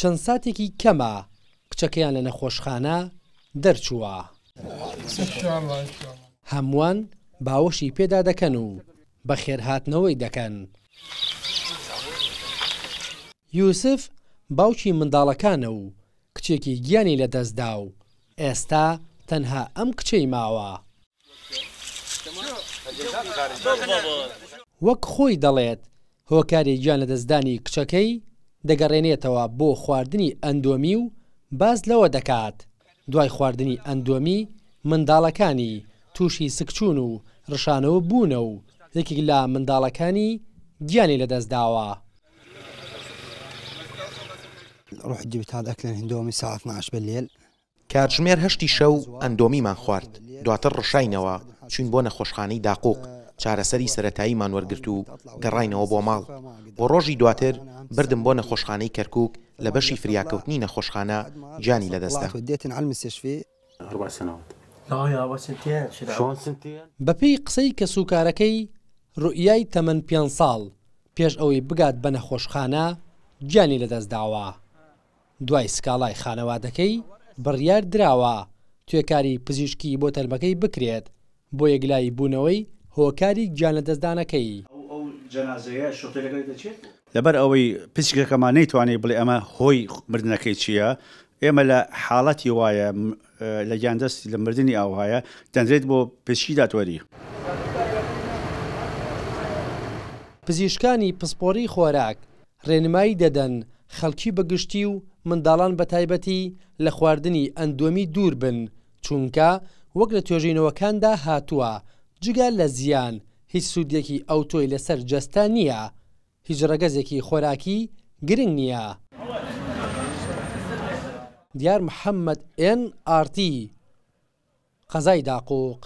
چەند ساتێکی کەمە کچەکەیان لە نەخۆشخانە دەرچووە هەمووان باوەشی پێدا دەکەن و بە خێرهاتنەوەی دەکەن یوسف باوکی منداڵەکانە و کچێکی گیانی لە دەستدا و ئێستا تەنها ئەم کچەی ماوە وەک خۆی دەڵێت هۆکاری گیان لە دەستدانی کچەکەی دەگەڕێنێتەوە بۆ خواردنی ئەندۆمی و باز لەوە دەکات دوای خواردنی ئەندۆمی منداڵەکانی تووشی سکچوون و ڕشانەوە بوونە و یەکێک لە منداڵەکانی گیانی لەدەستداوە. ڕح جیبتان ئەکلن هندۆمی ساعت ناش بە لێل کاتژمێر هەشتی شەو ئەندۆمیمان خوارد دواتر ڕشاینەوە چون بۆ نەخۆشخانەی داقوق چارەسەری سەتاییمان وەرگرت و گەڕینەوە بۆ ماڵ بۆ ڕۆژی دواتر بردم بۆ نەخۆشخانەی کەرکک لە بەشی فریاکەوتنی نەخۆشخانە جانی لەدەستە بەپی قسەی کە سوکارەکەی ڕوئیای تەمەەن پێ ساڵ پێش ئەوەی بگات بە نەخۆشخانە گیانی لەدەستداوە دوای سکاڵای خانەوادەکەی بڕیار دراوە توێکاری پزیشکی بۆ تەلمەکەی بکرێت بۆ یەکلایی بوونەوەی هۆکاری گیانەدەستدانەکەی لەبەر ئەوەی پچگەکەمان نەیتوانێت بڵێ ئەمە هۆی مردنەکەی چییە؟ ئێمە لە حاڵەتی وایە لە گیاندەستی لە مردنی ئاوهایە دەندرێت بۆ پێشکی داتوەری. پزیشکانی پسپۆری خۆراک ڕێنمایی دەدەن خەڵکی بەگشتی و منداڵان بە تایبەتی لە خواردنی ئەندۆمی دوور بن چونکە وەک لە توێژینەوەکاندا هاتووە جگە لە زیان هیچ سوودێکی ئەو تۆی لەسەر جەستە نییە هیچ ڕەگەزێکی خۆراکی گرنگ نییە دیار محەممەد NRT قەزای داقۆق